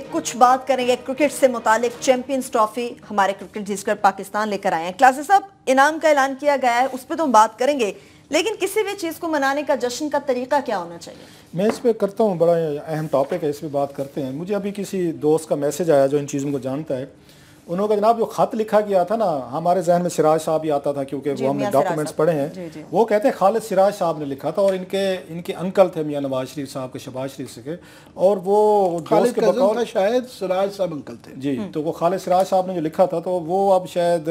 कि कुछ बात करेंगे क्रिकेट से मुतालिक चैंपियंस ट्रॉफी हमारे क्रिकेट जीतकर पाकिस्तान लेकर आए हैं क्लासेस अब इनाम का ऐलान किया गया है उस पर तो हम बात करेंगे लेकिन किसी भी चीज़ को मनाने का जश्न का तरीका क्या होना चाहिए मैं इस पर करता हूँ बड़ा अहम टॉपिक है इस पर बात करते हैं मुझे अभी किसी दोस्त का मैसेज आया जो इन चीज़ों को जानता है उन्होंने कहा जनाब जो ख़त लिखा गया था ना हमारे जहन में सिराज साहब ही आता था क्योंकि वो हमने डॉक्यूमेंट्स पढ़े हैं वो कहते हैं खालिद सिराज साहब ने लिखा था और इनके इनके अंकल थे मियाँ नवाज शरीफ साहब के शबाज शरीफ से के और वो खालिद के बतौर शायद सिराज साहब अंकल थे जी हम्म। तो वो खालिद सिराज साहब ने जो लिखा था तो वो अब शायद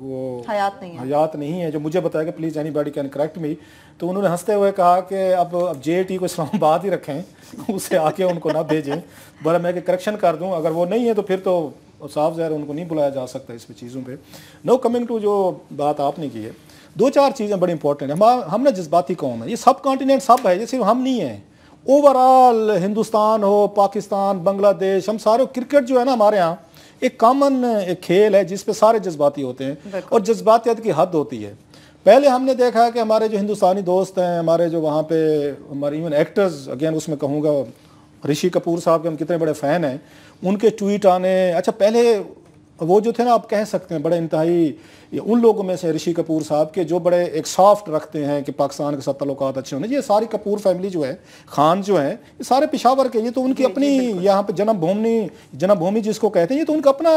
वो हयात नहीं हयात नहीं है जो मुझे बताया कि please anybody can correct me तो उन्होंने हंसते हुए कहा कि अब अब जे को इस्लामाबाद ही रखें उसे आके उनको ना भेजें बोला मैं करेक्शन कर दूँ अगर वो नहीं है तो फिर तो और साफ ज़ाहिर उनको नहीं बुलाया जा सकता इस पर चीज़ों पर नो कमिंग टू जो बात आपने की है दो चार चीज़ें बड़ी इंपॉर्टेंट हैं हम हमने जज्बाती कौम है ये सब कॉन्टीनेंट सब है ये सिर्फ हम नहीं हैं ओवरऑल हिंदुस्तान हो पाकिस्तान बांग्लादेश हम सारे क्रिकेट जो है ना हमारे यहाँ एक कॉमन एक खेल है जिसपे सारे जज्बाती होते हैं और जज्बातियत की हद होती है पहले हमने देखा है कि हमारे जो हिंदुस्तानी दोस्त हैं हमारे जो वहाँ पे हमारे इवन एक्टर्स अगेन उसमें कहूँगा ऋषि कपूर साहब के हम कितने बड़े फ़ैन हैं उनके ट्वीट आने अच्छा पहले वो जो थे ना आप कह सकते हैं बड़े इंतहाई उन लोगों में से ऋषि कपूर साहब के जो बड़े एक सॉफ्ट रखते हैं कि पाकिस्तान के साथ तल्लक अच्छे होने ये सारी कपूर फैमिली जो है खान जो है ये सारे पिशावर के ये तो उनकी अपनी यहाँ पे जन्मभूमि जन्मभूमि जिसको कहते हैं ये तो उनका अपना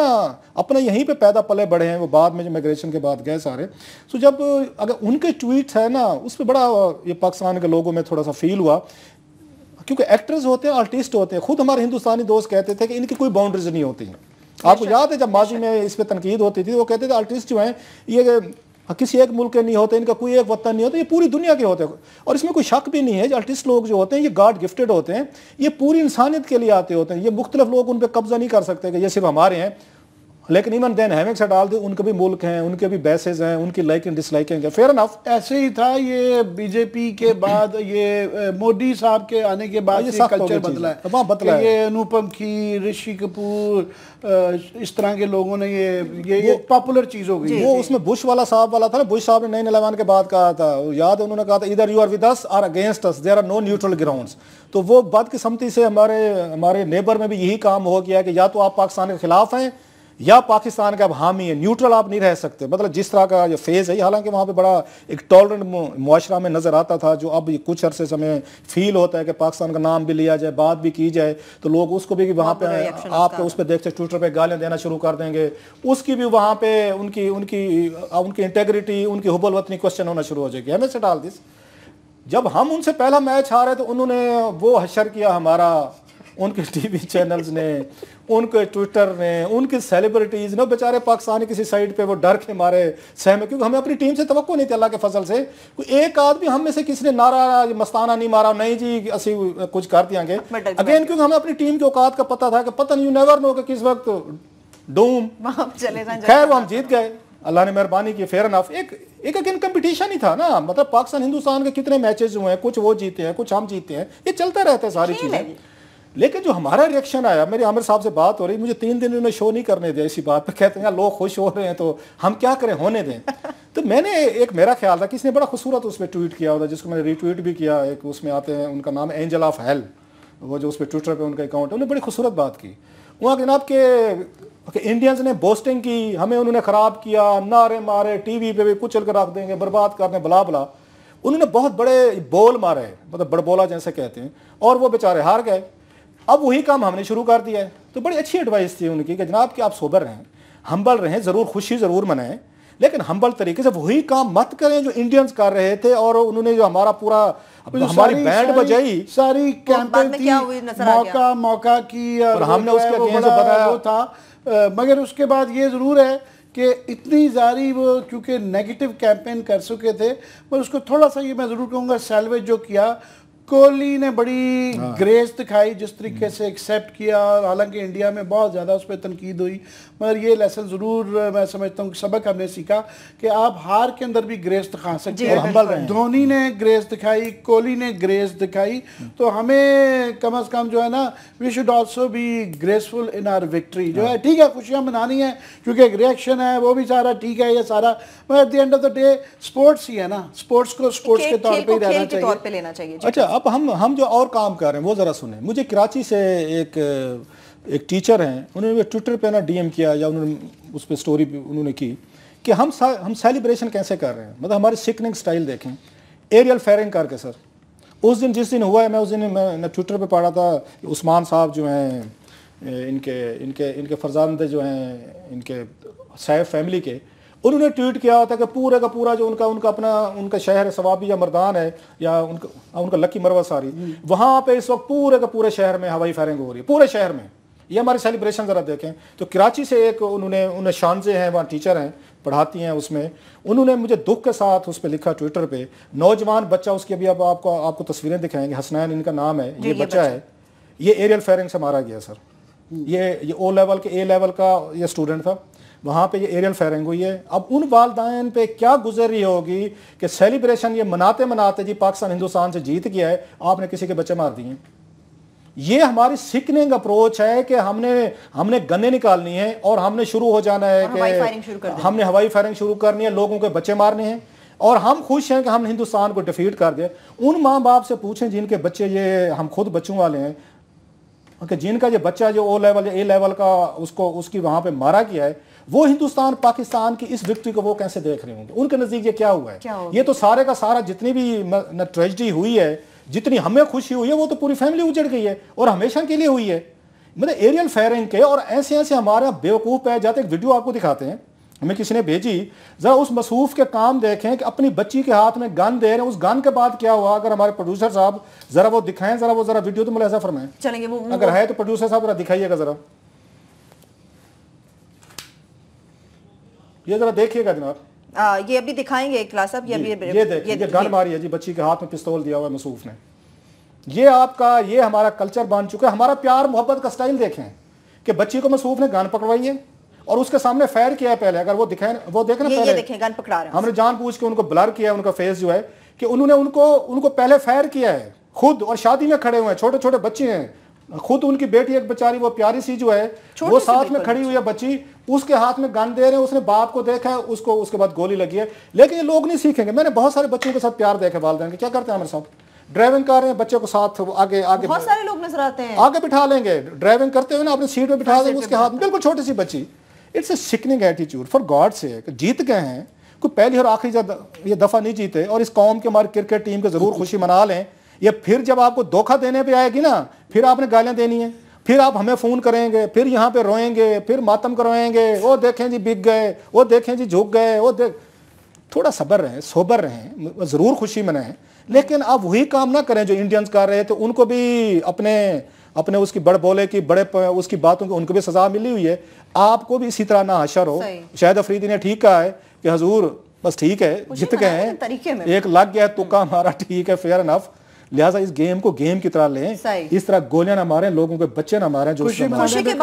अपना यहीं पे पैदा पले बड़े हैं वो बाद में जो माइग्रेशन के बाद गए सारे तो जब अगर उनके ट्वीट है ना उस पर बड़ा ये पाकिस्तान के लोगों में थोड़ा सा फील हुआ क्योंकि एक्ट्रेस होते हैं आर्टिस्ट होते हैं खुद हमारे हिंदुस्तानी दोस्त कहते थे कि इनकी कोई बाउंड्रीज नहीं होती हैं आपको याद है जब माजी में इस पर तनकीद होती थी वो कहते थे आर्टिस्ट जो हैं ये किसी एक मुल्क के नहीं होते इनका कोई एक वतन नहीं होता ये पूरी दुनिया के होते हैं और इसमें कोई शक भी नहीं है जो आर्टिस्ट लोग जो होते हैं ये गाड गिफ्टेड होते हैं ये पूरी इंसानियत के लिए आते होते हैं ये मुख्तलिफ लोग उन पर कब्जा नहीं कर सकते कि ये सिर्फ हमारे हैं लेकिन इवन देन हैविंग डाल ऑल उनके भी मुल्क हैं उनके भी बैसेज हैं उनकी लाइक एंड डिसलाइक हैं फेयर इनफ ऐसे ही था ये बीजेपी के बाद ये मोदी साहब के आने के बाद ये कल्चर बदला है वहाँ बदला है ये अनुपम खी ऋषि कपूर इस तरह के लोगों ने ये ये पॉपुलर चीज़ हो गई वो उसमें बुश वाला साहब वाला था ना बुश साहब ने नए इलेवन के बाद कहा था याद उन्होंने कहा था इधर you are with us or against us there are no neutral grounds तो वो बदकिस्मती से हमारे हमारे नेबर में भी यही काम हो गया कि या तो आप पाकिस्तान के खिलाफ हैं या पाकिस्तान का अब हामी है न्यूट्रल आप नहीं रह सकते मतलब जिस तरह का जो फेज़ है हालांकि वहाँ पे बड़ा एक टॉलरेंट माशरा में नज़र आता था जो अब कुछ अरसे समय फील होता है कि पाकिस्तान का नाम भी लिया जाए बात भी की जाए तो लोग उसको भी वहाँ पे आप उस पर देखते ट्विटर पर गालियाँ देना शुरू कर देंगे उसकी भी वहाँ पर उनकी उनकी उनकी इंटेग्रिटी उनकी हुबल वतनी क्वेश्चन होना शुरू हो जाएगी हमें से डाल दिस जब हम उनसे पहला मैच हारे तो उन्होंने वो हशर किया हमारा उनके टीवी चैनल्स ने उनके ट्विटर ने उनके सेलिब्रिटीज़ ने बेचारे पाकिस्तानी किसी साइड पे वो डर के मारे सहमे क्योंकि हमें अपनी टीम से तो नहीं थी अल्लाह के फसल से कोई एक आदमी हम में से किसी ने नारा मस्ताना नहीं मारा नहीं जी असी कुछ कर देंगे अगेन क्योंकि हमें अपनी टीम के औकात का पता था कि पता नहीं यू नेवर नो कि किस वक्त डूम खैर वो हम जीत गए अल्लाह ने मेहरबानी की फेयर अनफ एक एक अगेन कंपटीशन ही था ना मतलब पाकिस्तान हिंदुस्तान के कितने मैचेस हुए हैं कुछ वो जीते हैं कुछ हम जीते हैं ये चलता रहता है सारी चीज़ें लेकिन जो हमारा रिएक्शन आया मेरे आमिर साहब से बात हो रही मुझे तीन दिन उन्होंने शो नहीं करने दिया इसी बात पर कहते हैं लोग खुश हो रहे हैं तो हम क्या करें होने दें तो मैंने एक मेरा ख्याल था किसी ने बड़ा खूबसूरत उस पर ट्वीट किया होता जिसको मैंने रीट्वीट भी किया एक उसमें आते हैं उनका नाम एंजल ऑफ हेल वो जो उस पर ट्विटर पर उनका अकाउंट है उन्होंने बड़ी खूबसूरत बात की वहाँ के जनाब के इंडियंस ने बोस्टिंग की हमें उन्होंने ख़राब किया नारे मारे टी वी पर भी कुचल कर रख देंगे बर्बाद कर दें बला बला उन्होंने बहुत बड़े बोल मारे मतलब बड़बोला जैसे कहते हैं और वो बेचारे हार गए अब वही काम हमने शुरू कर दिया है तो बड़ी अच्छी एडवाइस थी उनकी कि जनाब कि आप सोबर रहें हम्बल रहें ज़रूर खुशी ज़रूर मनाएं लेकिन हम्बल तरीके से वही काम मत करें जो इंडियंस कर रहे थे और उन्होंने जो हमारा पूरा जो हमारी बैंड बजाई सारी कैंपेन थी मौका मौका की और हमने उसके वो बताया वो था आ, मगर उसके बाद ये ज़रूर है कि इतनी जारी वो क्योंकि नेगेटिव कैंपेन कर चुके थे पर उसको थोड़ा सा ये मैं ज़रूर कहूँगा सैलवेज जो किया कोहली ने बड़ी हाँ। ग्रेस दिखाई जिस तरीके से एक्सेप्ट किया हालांकि इंडिया में बहुत ज़्यादा उस पर तनकीद हुई मगर ये लेसन ज़रूर मैं समझता हूँ सबक हमने सीखा कि आप हार के अंदर भी ग्रेस दिखा सकते हैं हम्बल रहे धोनी ने ग्रेस दिखाई कोहली ने ग्रेस दिखाई तो हमें कम अज़ कम जो है ना we should also be graceful in our victory जो है हाँ। ठीक है खुशियाँ मनानी है क्योंकि एक रिएक्शन है वो भी सारा ठीक है यह सारा मगर at the end of the day sports ही है ना स्पोर्ट्स को स्पोर्ट्स के तौर पर ही रहना चाहिए अच्छा अब हम हम जो और काम कर रहे हैं वो ज़रा सुने मुझे कराची से एक एक टीचर हैं उन्होंने ट्विटर पे ना डीएम किया या उन्होंने उस पर स्टोरी उन्होंने की कि हम सा, हम सेलिब्रेशन कैसे कर रहे हैं मतलब हमारी सिकनिंग स्टाइल देखें एरियल फेयरिंग करके सर उस दिन जिस दिन हुआ है मैं उस दिन मैं ट्विटर पर पढ़ा था उस्मान साहब जो हैं इनके इनके इनके फरजानदे जो हैं इनके सैफ फैमिली के उन्होंने ट्वीट किया होता कि पूरे का पूरा जो उनका उनका अपना उनका शहर सवाबी या मरदान है या उनका हाँ, उनका लकी मरवा सारी वहाँ पे इस वक्त पूरे का पूरे शहर में हवाई फायरिंग हो रही है पूरे शहर में ये हमारे सेलिब्रेशन ज़रा देखें तो कराची से एक उन्होंने उन्हें शानजे हैं वहाँ टीचर हैं पढ़ाती हैं उसमें उन्होंने मुझे दुख के साथ उस पर लिखा ट्विटर पर नौजवान बच्चा उसकी अभी अब आपको आपको तस्वीरें दिखाएंगे हसनैन इनका नाम है ये बच्चा है ये एरियल फायरिंग से मारा गया सर हम्म। ये ये ओ लेवल के ए लेवल का ये स्टूडेंट था वहाँ पे ये एरियल फायरिंग हुई है अब उन वालदेन पे क्या गुजर रही होगी कि सेलिब्रेशन ये मनाते मनाते जी पाकिस्तान हिंदुस्तान से जीत गया है आपने किसी के बच्चे मार दिए ये हमारी सिकनिंग अप्रोच है कि हमने हमने गन्ने निकालनी है और हमने शुरू हो जाना है कि हमने हवाई फायरिंग शुरू करनी है लोगों के बच्चे मारने हैं और हम खुश हैं कि हम हिंदुस्तान को डिफीट कर गए उन माँ बाप से पूछें जिनके बच्चे ये हम खुद बच्चों वाले हैं कि जिनका ये बच्चा जो ओ लेवल ए लेवल का उसको उसकी वहाँ पे मारा गया है वो हिंदुस्तान पाकिस्तान की इस विक्ट्री को वो कैसे देख रहे होंगे उनके नजदीक ये क्या हुआ है क्या ये तो सारे का सारा जितनी भी ट्रेजिडी हुई है जितनी हमें खुशी हुई है वो तो पूरी फैमिली उजड़ गई है और हमेशा के लिए हुई है मतलब एरियल फायरिंग के और ऐसे ऐसे हमारे बेवकूफ़ है जाते एक वीडियो आपको दिखाते हैं हमें किसी ने भेजी ज़रा उस मसूफ के काम देखें कि अपनी बच्ची के हाथ में गन दे रहे हैं उस गन के बाद क्या हुआ अगर हमारे प्रोड्यूसर साहब ज़रा वो दिखाएं ज़रा वो ज़रा वीडियो तो मुलाजा फरमाएं चलेंगे वो अगर है तो प्रोड्यूसर साहब ज़रा दिखाइएगा ज़रा ये जरा देखिएगा जनाब ये अभी दिखाएंगे क्लास अब ये अभी, ये, देखिए ये गन मारी है जी बच्ची के हाथ में पिस्तौल दिया हुआ है मसूफ ने ये आपका ये हमारा कल्चर बन चुका है हमारा प्यार मोहब्बत का स्टाइल देखें कि बच्ची को मसूफ ने गन पकड़वाई है और उसके सामने फायर किया है पहले अगर वो दिखाए वो देखना ये, पहले ये देखें गन पकड़ा रहे हमने जान पूछ के उनको ब्लर किया उनका फेस जो है कि उन्होंने उनको उनको पहले फायर किया है खुद और शादी में खड़े हुए हैं छोटे छोटे बच्चे हैं खुद उनकी बेटी एक बेचारी वो प्यारी सी जो है वो साथ में खड़ी हुई है बच्ची उसके हाथ में गन दे रहे हैं उसने बाप को देखा है उसको उसके बाद गोली लगी है लेकिन ये लोग नहीं सीखेंगे मैंने बहुत सारे बच्चों के साथ प्यार देखे वाले के क्या करते हैं हमारे साथ ड्राइविंग कर रहे हैं बच्चे को साथ आगे आगे बहुत सारे लोग नजर आते हैं आगे बिठा लेंगे ड्राइविंग करते हुए ना अपनी सीट में बिठा देंगे उसके हाथ में बिल्कुल छोटी सी बच्ची it's a sickening attitude for god से जीत गए हैं कोई पहली और आखिरी ये दफा नहीं जीते और इस कौम के हमारे क्रिकेट टीम के जरूर खुशी मना लें ये फिर जब आपको धोखा देने पर आएगी ना फिर आपने गालियां देनी है फिर आप हमें फ़ोन करेंगे फिर यहाँ पे रोएंगे फिर मातम करवाएंगे वो देखें जी बिक गए वो देखें जी झुक गए वो देख थोड़ा सबर रहें सोबर रहें ज़रूर खुशी मनाएं लेकिन आप वही काम ना करें जो इंडियंस कर रहे थे तो उनको भी अपने अपने उसकी बड़ बोले की बड़े उसकी बातों की उनको भी सजा मिली हुई है आपको भी इसी तरह ना अशर हो शायद अफरीदी ने ठीक कहा है कि हजूर बस ठीक है जित गए हैं एक लग गया तुका हमारा ठीक है फेयर इनफ लिहाजा इस गेम को गेम की तरह लें इस तरह गोलियां ना मारें लोगों के बच्चे ना मारें जो खुशी के